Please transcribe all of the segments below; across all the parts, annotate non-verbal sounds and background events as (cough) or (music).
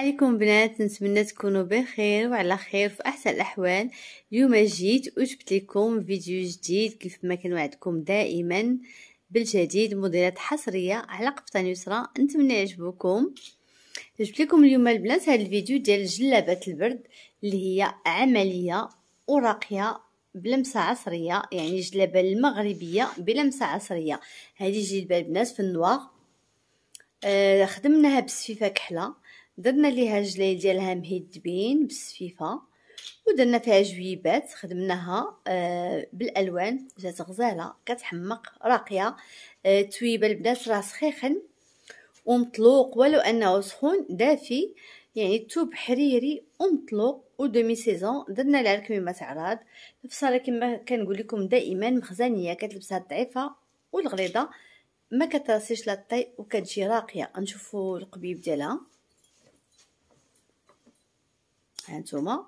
عليكم بنات نتمنى تكونوا بخير وعلى خير في احسن الاحوال اليوم جيت وجبت لكم فيديو جديد كيف ما كنوعدكم دائما بالجديد موديلات حصريه على قفطان يسرى نتمنى يعجبكم جبت لكم اليوم البنات هذا الفيديو ديال جلابات البرد اللي هي عمليه وراقيه بلمسه عصريه يعني جلابه المغربيه بلمسه عصريه هذه جلبه البنات في النوار آه خدمناها بسفيفه كحله درنا ليها الجلايل ديالها مهدبين بالسفيفه ودرنا فيها جويبات خدمناها آه بالالوان جات غزاله كتحمق راقيه آه تويبه البنات راه سخيخن ومطلوق ولو انه سخون دافي يعني توب حريري ومطلوق ودومي سيزون درنا لها الكميمات عراض الفصاله كما كنقول لكم دائما مخزنيه كتلبسها الضعيفه والغليظه ما كتراسيش لا طي وكتجي راقيه نشوفوا القبيب ديالها هانتوما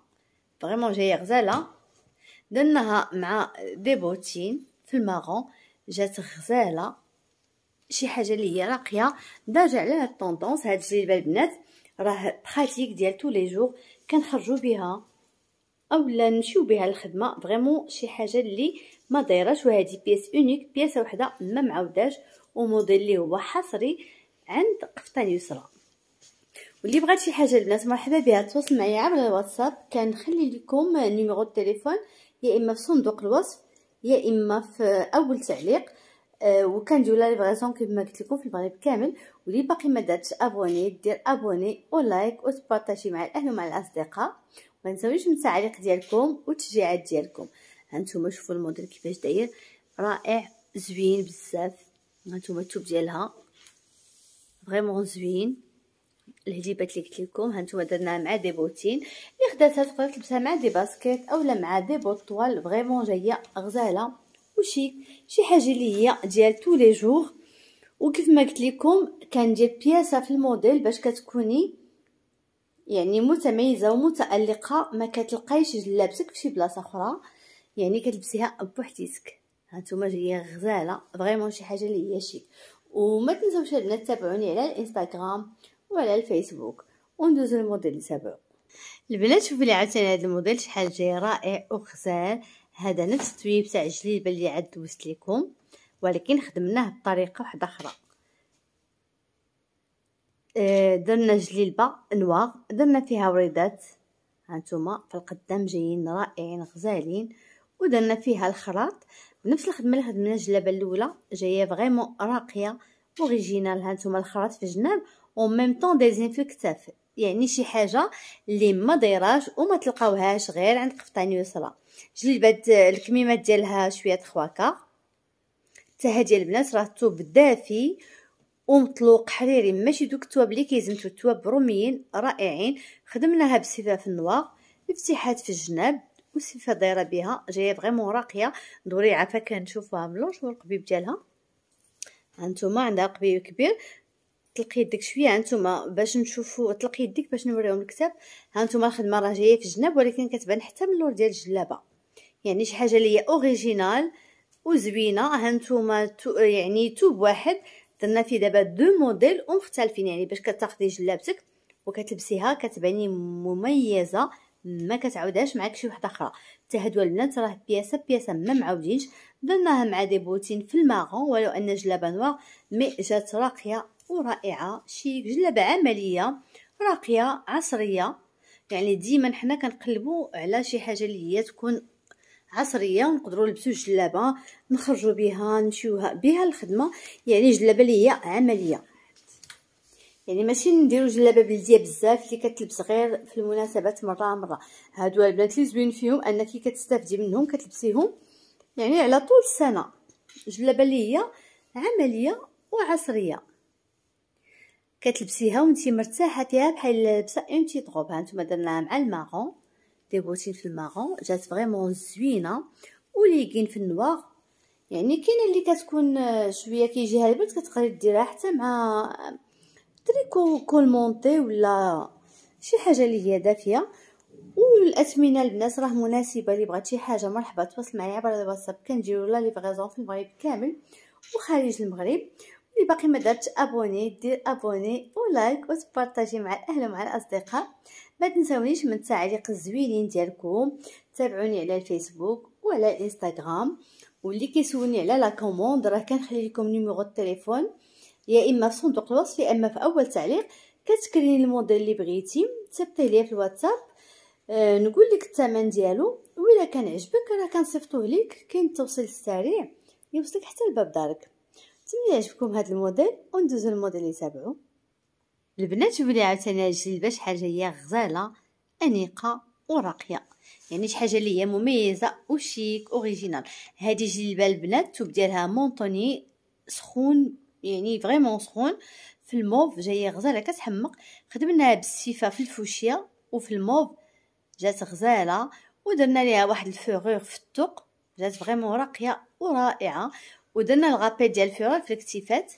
فريمون جايه غزاله درناها مع دي بوتين في الماغون جات غزاله شي حاجه اللي هي راقيه دارجه على هاد الطوندونس هاد الجلبه البنات راه بخاتيك ديال تو لي جوغ كنخرجوا بها اولا نمشيو بها للخدمه فريمون شي حاجه اللي ما دايراش وهذه بيس اونيك بياسه وحده ما معاوداش وموديل اللي هو حصري عند قفطان يسرى واللي بغات شي حاجه البنات مرحبا بها تواصل معايا عبر الواتساب كنخلي لكم نيميرو التليفون يا اما في صندوق الوصف يا اما في اول تعليق أه وكنديروا لا ليفريزون كما قلت لكم في المغرب كامل واللي باقي ما دارتش ابوني دير ابوني ولايك وتبارطاجي مع الاهل ومع الاصدقاء ما تنساوش من التعليق ديالكم والتشجيعات ديالكم هانتوما شوفوا الموديل كيفاش داير رائع زوين بزاف هانتوما التوب ديالها فريمون زوين الهجيبات اللي قلت لكم هانتوما درناها مع دي بوتين اللي خداتها تقدر تلبسها مع دي باسكيت اولا مع دي بوط طوال فريمون جايه غزاله وشيك شي حاجه اللي هي ديال تو لي جوغ وكيف ما قلت لكم كندير بياسه في الموديل باش كتكوني يعني متميزه ومتالقه ما كتلقايش لابسك في شي بلاصه اخرى يعني كتلبسيها بوحديتك هانتوما جايه غزاله فريمون شي حاجه اللي هي شيك وما تنساوش البنات تابعوني على الانستغرام وعلى الفيسبوك وندوزو الموديل السابق البنات شوفوا لي عاوتاني هذا الموديل شحال جاي رائع وغزال هذا نفس التويب تاع الجليبه اللي عاد دوزت لكم ولكن خدمناه بطريقه واحده اخرى آه، درنا جليبه نواغ درنا فيها وريدات هانتوما في القدام جايين رائعين غزالين ودرنا فيها الخراط بنفس الخدمه اللي خدمنا الجلابه الاولى جايه فريمون راقيه وغيجينا هانتوما الخراط في الجناب او ميم طون ديزينفيو يعني شي حاجه اللي ما دايراش وما تلقاوهاش غير عند قفطاني يسرى جلبت الكميمات ديالها شويه تخواكا حتى ديال البنات راه الثوب دافي ومطلوق حريري ماشي دوك التواب اللي كيزمتو التواب روميين رائعين خدمناها بصفه في النوار افتحات في الجناب وصفه دايره بها جايه فريمون راقيه دوري عافاك كنشوفوها من لونج والقبيب ديالها هانتوما عندها قبيب كبير طلقي يدك شويه هانتوما باش نشوفوا طلقي يدك باش نوريهم الكتاب هانتوما الخدمه راه جايه في الجناب ولكن كتبان حتى من اللور ديال الجلابه يعني شي حاجه اللي هي اوريجينال وزوينه هانتوما تو يعني توب واحد درنا فيه دابا دو موديل مختلفين يعني باش كتاخدي جلابتك وكتلبسيها كتباني مميزه ما كتعاوداش معاك شي وحده اخرى حتى هادو البنات راه بياسه بياسه ما معاودينش درناها مع دي بوتين في الماغون ولو ان جلابه نوار مي جات راقيه ورائعه شيك جلابه عمليه راقيه عصريه يعني ديما حنا كنقلبوا على شي حاجه اللي هي تكون عصريه ونقدروا نلبسوا جلابه نخرجوا بها نمشيوها بها الخدمه يعني جلابه اللي هي عمليه يعني ماشي نديرو جلابه بلديه بزاف اللي كتلبس غير في المناسبات مره مره هادو البنات اللي زوين فيهم انك كتستافدي منهم كتلبسيهم يعني على طول السنه جلابه اللي هي عمليه وعصريه كتلبسيها وانتي مرتاحه فيها بحال لابسه اون تي طوب هانتوما درناها مع الماغون دي بوتين في الماغون جات فريمون زوينه وليكين في النوار يعني كاينه اللي كتكون شويه كيجيها البرد كتقدري ديرها حتى مع تريكو كولمونتي ولا شي حاجه اللي هي دافيه والاثمنه البنات راه مناسبه اللي بغات شي حاجه مرحبا تواصل معايا عبر الواتساب كنديروا لا ليفغيزون في المغرب كامل وخارج المغرب اللي باقي ما دارتش ابوني دير ابوني ولايك وتبارطاجي مع الاهل ومع الاصدقاء ما تنساونيش من التعليق الزوينين ديالكم تابعوني على الفيسبوك وعلى الانستغرام واللي كيسولني على لا كوموند راه كنخلي لكم نيميرو التليفون يا اما في صندوق الوصف يا اما في اول تعليق كتكريني الموديل اللي بغيتي تصيفطيه ليا في الواتساب أه نقول لك الثمن ديالو و كان عجبك راه كنصيفطوه ليك كاين التوصيل السريع يوصلك حتى لباب دارك نتمنى يعجبكم هذا الموديل وندوزو للموديل اللي تابعو البنات شوفوا لي عاوتاني هاد الجلبه شحال جايه غزاله انيقه وراقيه يعني شي حاجه اللي هي مميزه وشيك اوريجينال هذه جلبه البنات التوب ديالها مونطوني سخون يعني فريمون سخون في الموف جايه غزاله كتحمق خدمناها بالسيفه في الفوشيا وفي الموف جات غزاله ودرنا ليها واحد الفوغور في التوق جات فريمون راقيه ورائعه ودرنا الغابي ديال الفيور في الاكتيفات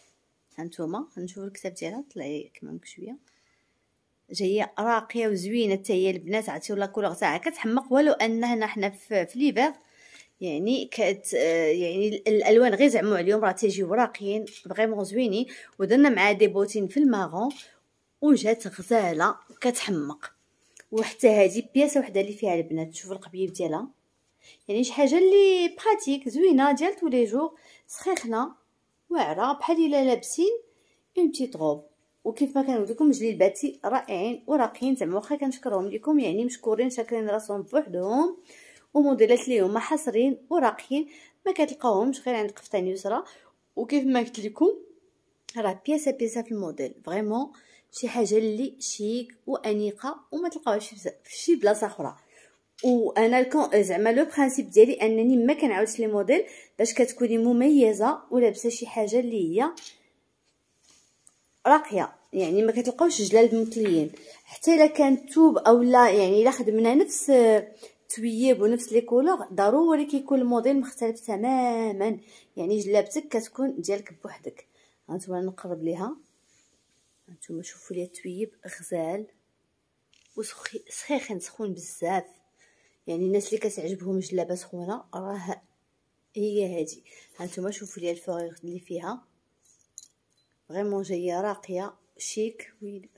هانتوما غنشوفو الكتاب ديالها طلعي كمامك شويه جايه راقيه وزوينه حتى هي البنات عرفتي ولا كولور تاعها كتحمق ولو ان هنا حنا في, في ليفر يعني كت يعني الالوان غير زعمو عليهم راه تيجيو راقيين فريمون زوينين ودرنا معاه دي بوتين في الماغون وجات غزاله كتحمق وحتى هذه بياسه وحده اللي فيها البنات شوفوا القبيب ديالها يعني شي حاجه اللي براتيك زوينه ديال tous les jours سخيخنا واعره بحال الا لابسين اون تي غوب وكيف ما كنقول لكم جلي الباتي رائعين وراقيين زعما واخا كنشكرهم لكم يعني مشكورين شاكرين راسهم بوحدهم وموديلات هما حاصرين وراقيين ما كتلقاوهمش غير عند قفطان يسرى وكيف ما قلت لكم راه بياسه بياسه في الموديل فريمون شي حاجه اللي شيك وانيقه وما تلقاوهاش في شي بلاصه اخرى وانا كون زعما لو برينسيپ ديالي انني ما كنعاودش لي موديل باش كتكوني مميزه ولابسه شي حاجه اللي هي راقيه يعني ما كتلقاوش جلال مطليين حتى الا كان توب او لا يعني الا خدمنا نفس تويب ونفس لي كولور ضروري كيكون الموديل مختلف تماما يعني جلابتك كتكون ديالك بوحدك هانتوما نقرب ليها هانتوما شوفوا لي تويب غزال وسخيخ سخون بزاف يعني الناس اللي كتعجبهم جلابه سخونه راه هي هادي هانتوما شوفوا لي الفوغيغ اللي فيها فريمون جايه راقيه شيك ويلي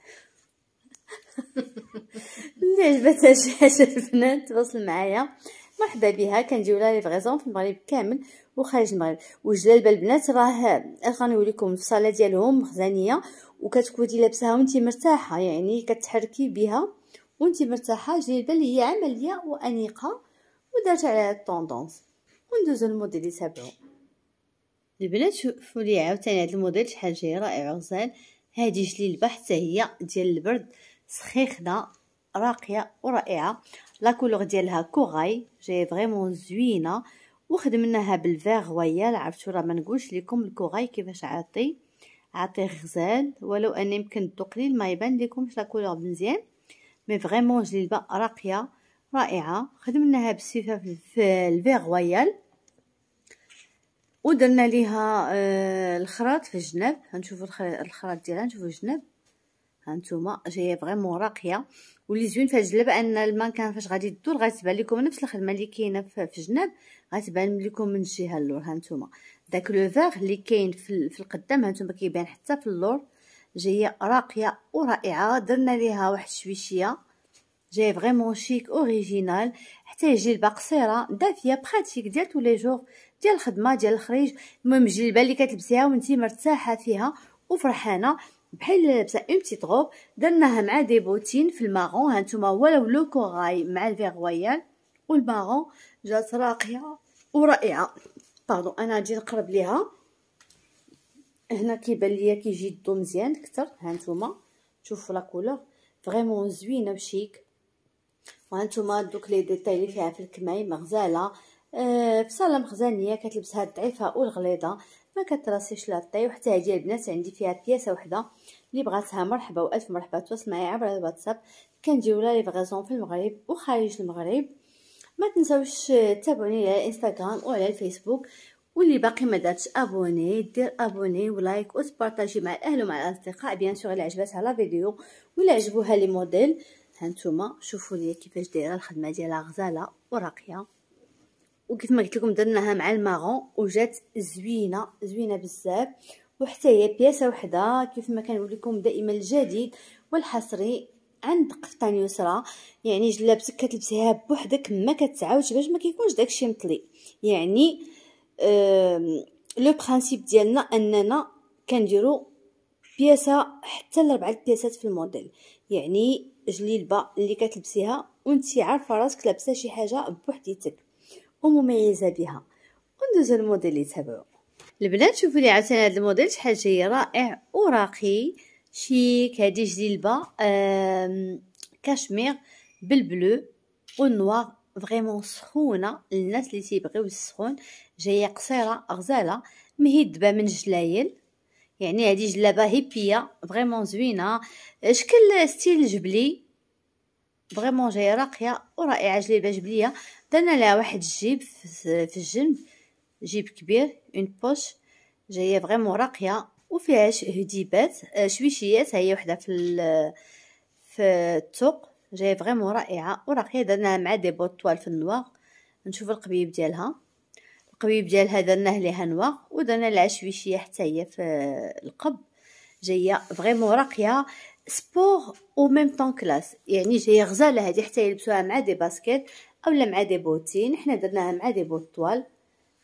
(laughs) اللي عجبتها شي حاجه البنات تواصل معايا مرحبا بها كنجيو لها ليفغيزون في المغرب كامل وخارج المغرب وجلابة البنات راه غنوريكم الصاله ديالهم مخزنيه وكتكوني لابساها وانت مرتاحه يعني كتحركي بها وانت مرتاحه جلبه اللي هي عمليه وانيقه ودارت على الطوندونس وندوز للموديل اللي تابعو البنات شوفوا لي عاوتاني هذا الموديل شحال جاي رائع وغزال هذه جليل حتى هي ديال البرد سخيخنه راقيه ورائعه لا كولور ديالها كوغاي جاي فريمون زوينه وخدمناها بالفيغ رويال عرفتو راه ما نقولش لكم الكوغاي كيفاش عاطي عاطي غزال ولو ان يمكن تقليل ما يبان لكمش لا كولور مزيان مي فريمون جلبه راقيه رائعه خدمناها بالسيفه في الفيغ رويال ودرنا ليها آه، الخراط في الجنب هنشوفوا الخراط ديالها نشوفوا الجناب هانتوما جايه فريمون راقيه واللي زوين في الجلاب ان المانكان فاش غادي تدور غتبان لكم نفس الخدمه اللي كاينه في الجنب غتبان لكم من الجهه اللور هانتوما داك لو فيغ اللي كاين في القدام هانتوما كيبان حتى في اللور جايه راقيه ورائعه درنا ليها واحد الشويشيه جاي فريمون شيك اوريجينال حتى جلبه قصيره دافيه براتيك ديال تولي جوغ ديال الخدمه ديال الخريج المهم الجلبه اللي كتلبسيها وانتي مرتاحه فيها وفرحانه بحال لابسه اون بتيت غوب درناها مع دي بوتين في الماغون هانتوما ولو لو كوغاي مع الفيغ رويال والمارون جات راقيه ورائعه باردون انا غادي نقرب ليها هنا كيبان ليا كيجي الضو مزيان ها هانتوما شوفوا لا كولور فريمون زوينه وشيك نتوما دوك لي ديتاي اللي فيها في الكمايم غزاله آه صالة مخزانيه كتلبسها الضعيفه والغليظه ما كتراسيش لا طي وحتى هادي البنات عندي فيها بياسه وحده اللي بغاتها مرحبا والف مرحبا تواصل معايا عبر الواتساب كنديروا لا ليفغازون في المغرب وخارج المغرب ما تنساوش تابعوني على الانستغرام وعلى الفيسبوك واللي باقي ما دارتش ابوني دير ابوني ولايك وبارطاجي مع الاهل ومع الاصدقاء بيان سور الا عجباتها لا فيديو ولا عجبوها لي موديل هانتوما شوفوا لي كيفاش دايره الخدمه ديالها غزاله وراقيه وكيف ما قلت لكم درناها مع الماغون وجات زوينه زوينه بزاف وحتى هي بياسه وحده كيف ما كنقول لكم دائما الجديد والحصري عند قفطان يسرى يعني جلابتك كتلبسيها بوحدك ما كتعاودش باش ما كيكونش داكشي مطلي يعني لو برينسيپ ديالنا اننا كنديرو بياسه حتى لربعه البياسات في الموديل يعني جليبه اللي كتلبسيها وانت عارفه راسك لابسه شي حاجه بوحديتك ومميزه بها وندوزو الموديل اللي تابعو البنات شوفوا لي عاوتاني هذا الموديل شحال جاي رائع وراقي شيك هذه جليبه كاشمير بالبلو والنوار فريمون سخونه للناس اللي تيبغيو السخون جايه قصيره غزاله مهدبه من جلايل يعني هذه جلابه هيبيه فريمون زوينه شكل ستيل جبلي فريمون جايه راقيه ورائعه جلابه جبليه درنا لها واحد الجيب في الجنب جيب كبير اون بوش جايه فريمون راقيه وفيها هديبات آه، شويشيات هي وحده في في التوق جاي فريمون رائعه وراقيه درناها مع دي بوطوال في النواغ نشوف القبيب ديالها القبيب ديالها درناه ليها نواغ ودرنا العشويشيه حتى هي في القب جايه فريمون راقيه سبور او ميم طون كلاس يعني جايه غزاله هذه حتى يلبسوها مع دي باسكيت اولا مع دي بوتين حنا درناها مع دي بوطوال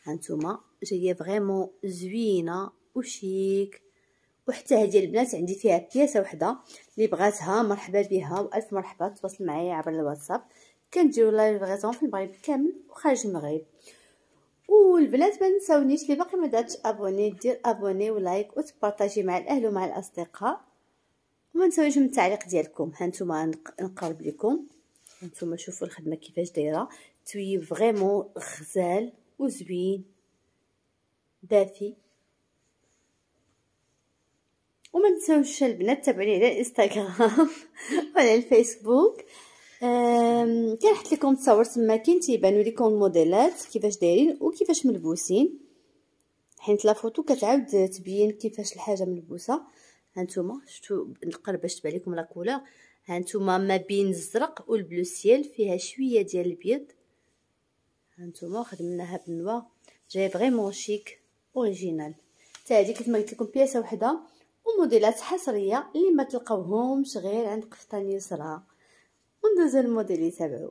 هانتوما جايه فريمون زوينه وشيك وحتى هذه البنات عندي فيها بياسه وحده اللي بغاتها مرحبا بها والف مرحبا تواصل معايا عبر الواتساب كنديروا لايف غيزون في المغرب كامل وخارج المغرب والبنات ما تنساونيش اللي باقي ما دارتش ابوني دير ابوني ولايك وتبارطاجي مع الاهل ومع الاصدقاء وما تنساوش من التعليق ديالكم هانتوما نقرب لكم هانتوما شوفوا الخدمه كيفاش دايره تويب فريمون غزال وزوين دافي وما تنساوش البنات تابعوني على الانستغرام (laughs) وعلى الفيسبوك كنحط لكم تصاور تما كاين تيبانوا لكم الموديلات كيفاش دايرين وكيفاش ملبوسين حيت لا فوتو كتعاود تبين كيفاش الحاجه ملبوسه هانتوما شفتوا نقرب باش تبان لكم لا كولور هانتوما ما بين الزرق والبلو سيال فيها شويه ديال ها هانتوما خدمناها بنوا جاي فريمون شيك اوريجينال حتى هذه كيف ما قلت لكم بياسه وحده وموديلات حصريه اللي ما تلقاوهمش غير عند قفطان يسرى وندوزو الموديل تبعو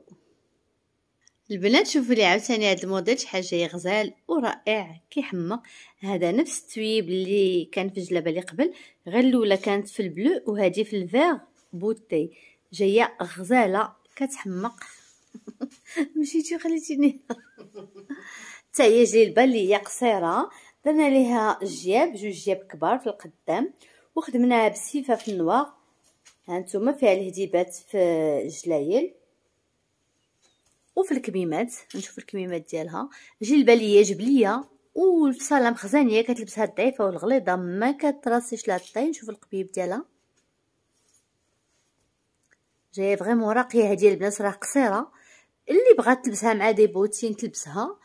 البنات شوفوا لي عاوتاني هذا الموديل شحال جاي غزال ورائع كيحمق هذا نفس التويب اللي كان في الجلابه اللي قبل غير الاولى كانت في البلو وهذه في الفير بوتي جايه غزاله كتحمق (laughs) مشيتي وخليتيني (laughs) حتى هي جلبه اللي هي قصيره درنا ليها جياب جوج جياب كبار في القدام وخدمناها بسيفه في النواغ هانتوما فيها الهديبات في الجلايل وفي الكميمات نشوف الكميمات ديالها جلبه ليا جبليه والفصاله مخزانيه كتلبسها الضعيفه والغليظه ما كتراسيش لها طي نشوف القبيب ديالها جايه فغيمون راقيه هذه البنات راه قصيره اللي بغات تلبسها مع دي بوتين تلبسها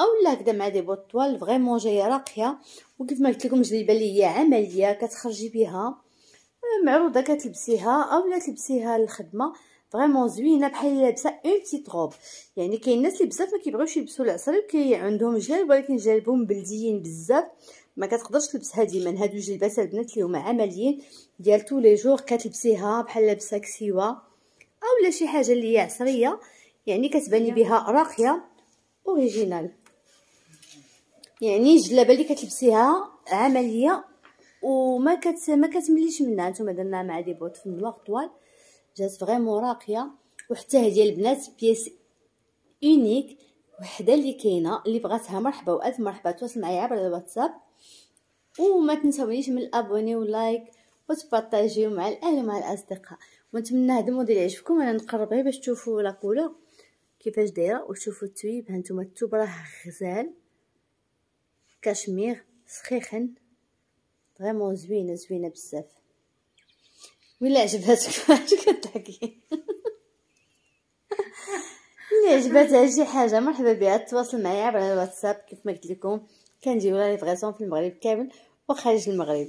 اولا هكذا مع دي بوطوال فريمون جايه راقيه وكيف ما قلت لكم جلبه لي هي عمليه كتخرجي بها آه، معروضه كتلبسيها اولا تلبسيها للخدمه فريمون زوينه بحال لابسه اون بتيت روب يعني كاين الناس اللي بزاف ما كيبغيوش يلبسوا العصري كي عندهم جلاب ولكن جلبهم بلديين بزاف ما كتقدرش تلبسها ديما هادو جلبات البنات اللي هما عمليين ديال تو لي جور كتلبسيها بحال لابسه كسيوا اولا شي حاجه اللي هي عصريه يعني كتبان بها راقيه اوريجينال يعني الجلابه اللي كتلبسيها عمليه وما كت ما كتمليش منها نتوما درناها مع دي بوت في الوقت طوال جات فريمون راقيه وحتى هذه البنات بيس اونيك وحده اللي كاينه اللي بغاتها مرحبا والف مرحبا تواصل معايا عبر الواتساب وما تنساونيش من الابوني واللايك وتبارطاجيو مع الاهل ومع الاصدقاء ونتمنى هذا الموديل يعجبكم انا نقرب غير باش تشوفوا لا كولور كيفاش دايره وتشوفوا التويب هانتوما التوب راه غزال كاشمير سخيخن فريمون زوينه زوينه بزاف ولا عجباتك (laughs) واش كتحكي اللي عجباتها شي حاجه مرحبا بها تواصل معايا عبر الواتساب كيف ما قلت لكم كنديروا لا ليفغاسيون في المغرب كامل وخارج المغرب